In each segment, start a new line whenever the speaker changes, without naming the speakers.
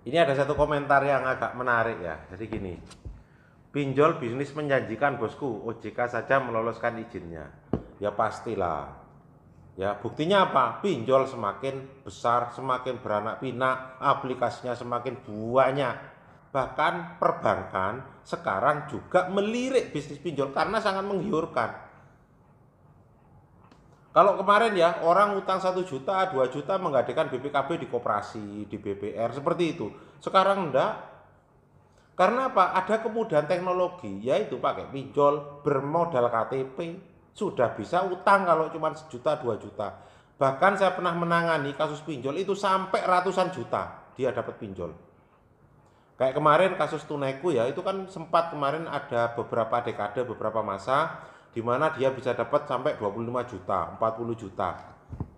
Ini ada satu komentar yang agak menarik ya. Jadi gini, pinjol bisnis menjanjikan bosku, OJK saja meloloskan izinnya. Ya pastilah. Ya, buktinya apa? Pinjol semakin besar, semakin beranak pinak, aplikasinya semakin banyak. Bahkan perbankan sekarang juga melirik bisnis pinjol karena sangat menggiurkan. Kalau kemarin ya orang utang 1 juta, 2 juta menggadaikan BPKB di koperasi, di BPR seperti itu. Sekarang enggak. Karena apa? Ada kemudahan teknologi yaitu pakai pinjol bermodal KTP sudah bisa utang kalau cuma sejuta dua juta. Bahkan saya pernah menangani kasus pinjol itu sampai ratusan juta dia dapat pinjol. Kayak kemarin kasus tunaiku ya itu kan sempat kemarin ada beberapa dekade beberapa masa di mana dia bisa dapat sampai 25 juta, 40 juta.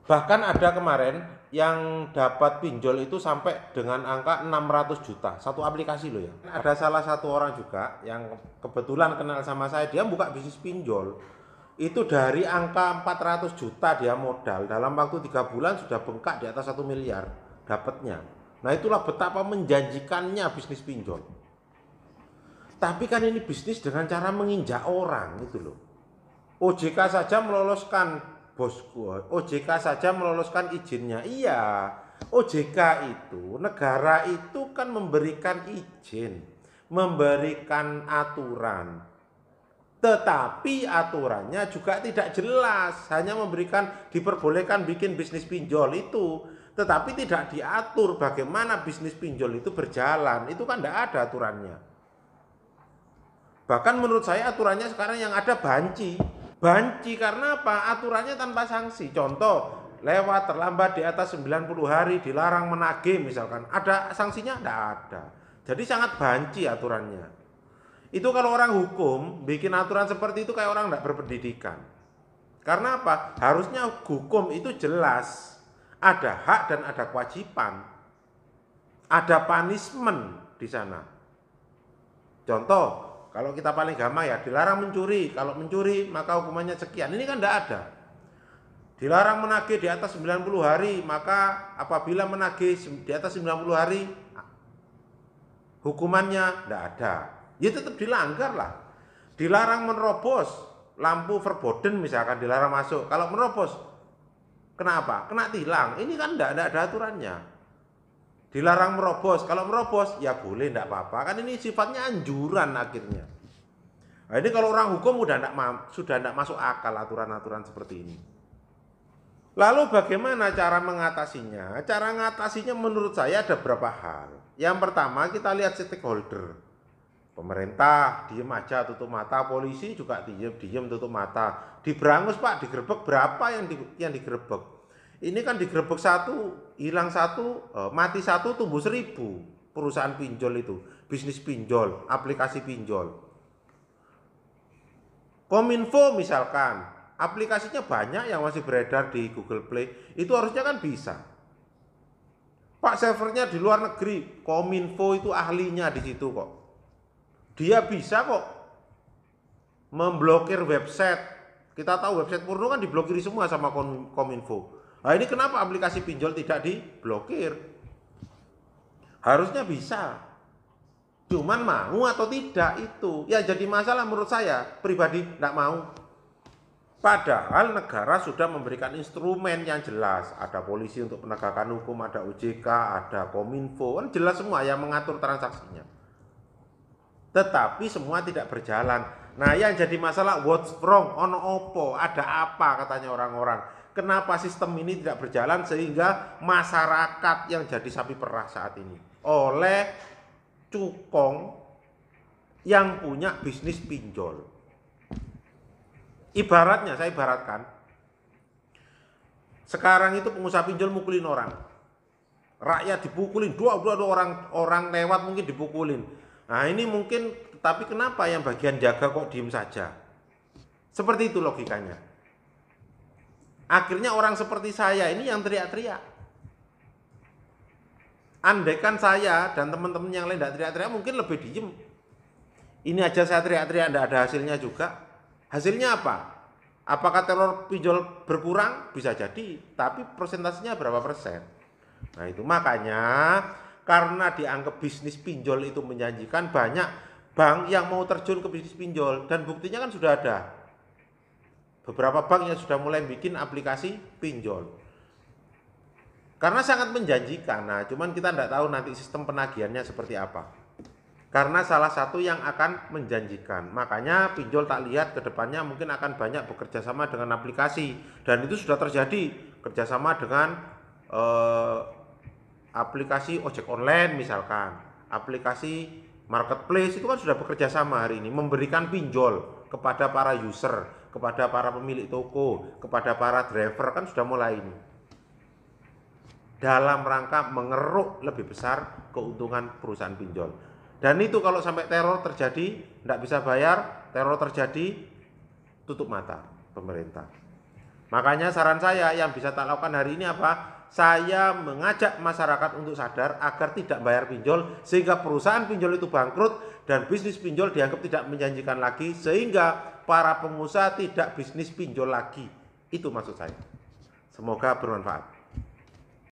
Bahkan ada kemarin yang dapat pinjol itu sampai dengan angka 600 juta, satu aplikasi loh ya. Ada salah satu orang juga yang kebetulan kenal sama saya, dia buka bisnis pinjol. Itu dari angka 400 juta dia modal, dalam waktu 3 bulan sudah bengkak di atas satu miliar dapatnya. Nah itulah betapa menjanjikannya bisnis pinjol. Tapi kan ini bisnis dengan cara menginjak orang gitu loh OJK saja meloloskan bosku, OJK saja meloloskan izinnya. Iya, OJK itu negara itu kan memberikan izin, memberikan aturan. Tetapi aturannya juga tidak jelas, hanya memberikan diperbolehkan bikin bisnis pinjol itu, tetapi tidak diatur bagaimana bisnis pinjol itu berjalan. Itu kan tidak ada aturannya. Bahkan menurut saya aturannya sekarang yang ada banci banci karena apa? Aturannya tanpa sanksi. Contoh, lewat terlambat di atas 90 hari dilarang menagih misalkan. Ada sanksinya? Tidak ada. Jadi sangat banci aturannya. Itu kalau orang hukum bikin aturan seperti itu kayak orang tidak berpendidikan. Karena apa? Harusnya hukum itu jelas. Ada hak dan ada kewajiban. Ada punishment di sana. Contoh, kalau kita paling gampang ya dilarang mencuri. Kalau mencuri maka hukumannya sekian. Ini kan tidak ada. Dilarang menagih di atas 90 hari, maka apabila menagih di atas 90 hari hukumannya tidak ada. Ya tetap dilanggar lah. Dilarang menerobos lampu verboten misalkan dilarang masuk. Kalau menerobos kenapa? Kena tilang. Ini kan tidak ada aturannya. Dilarang merobos. Kalau merobos ya boleh tidak apa-apa. Kan ini sifatnya anjuran akhirnya. Nah, ini kalau orang hukum sudah tidak sudah masuk akal aturan-aturan seperti ini. Lalu bagaimana cara mengatasinya? Cara mengatasinya menurut saya ada beberapa hal. Yang pertama kita lihat stakeholder. Pemerintah diem aja tutup mata, polisi juga diem diem tutup mata. Di Berangus Pak digerebek berapa yang di, yang digerebek? ini kan digerebek satu, hilang satu, eh, mati satu, tumbuh seribu perusahaan pinjol itu, bisnis pinjol, aplikasi pinjol. Kominfo misalkan, aplikasinya banyak yang masih beredar di Google Play, itu harusnya kan bisa. Pak servernya di luar negeri, Kominfo itu ahlinya di situ kok. Dia bisa kok memblokir website. Kita tahu website porno kan diblokir semua sama Kominfo. Nah, ini kenapa aplikasi pinjol tidak diblokir? Harusnya bisa. Cuman mau atau tidak itu. Ya jadi masalah menurut saya, pribadi tidak mau. Padahal negara sudah memberikan instrumen yang jelas. Ada polisi untuk penegakan hukum, ada OJK, ada Kominfo, kan jelas semua yang mengatur transaksinya. Tetapi semua tidak berjalan. Nah yang jadi masalah what's wrong, ono opo, ada apa katanya orang-orang kenapa sistem ini tidak berjalan sehingga masyarakat yang jadi sapi perah saat ini oleh cukong yang punya bisnis pinjol. Ibaratnya saya ibaratkan sekarang itu pengusaha pinjol mukulin orang. Rakyat dipukulin, dua dua, dua orang orang lewat mungkin dipukulin. Nah, ini mungkin tapi kenapa yang bagian jaga kok diem saja? Seperti itu logikanya. Akhirnya orang seperti saya ini yang teriak-teriak. Andaikan saya dan teman-teman yang lain tidak teriak-teriak mungkin lebih diem. Ini aja saya teriak-teriak tidak ada hasilnya juga. Hasilnya apa? Apakah teror pinjol berkurang? Bisa jadi, tapi persentasenya berapa persen? Nah itu makanya karena dianggap bisnis pinjol itu menjanjikan banyak bank yang mau terjun ke bisnis pinjol dan buktinya kan sudah ada Beberapa bank yang sudah mulai bikin aplikasi pinjol. Karena sangat menjanjikan, nah cuman kita tidak tahu nanti sistem penagihannya seperti apa. Karena salah satu yang akan menjanjikan, makanya pinjol tak lihat ke depannya mungkin akan banyak bekerja sama dengan aplikasi dan itu sudah terjadi kerjasama dengan eh, aplikasi ojek online misalkan, aplikasi marketplace itu kan sudah bekerja sama hari ini memberikan pinjol kepada para user kepada para pemilik toko, kepada para driver kan sudah mulai ini. Dalam rangka mengeruk lebih besar keuntungan perusahaan pinjol. Dan itu kalau sampai teror terjadi, tidak bisa bayar, teror terjadi, tutup mata pemerintah. Makanya saran saya yang bisa tak lakukan hari ini apa? Saya mengajak masyarakat untuk sadar agar tidak bayar pinjol sehingga perusahaan pinjol itu bangkrut dan bisnis pinjol dianggap tidak menjanjikan lagi sehingga para pengusaha tidak bisnis pinjol lagi. Itu maksud saya. Semoga bermanfaat.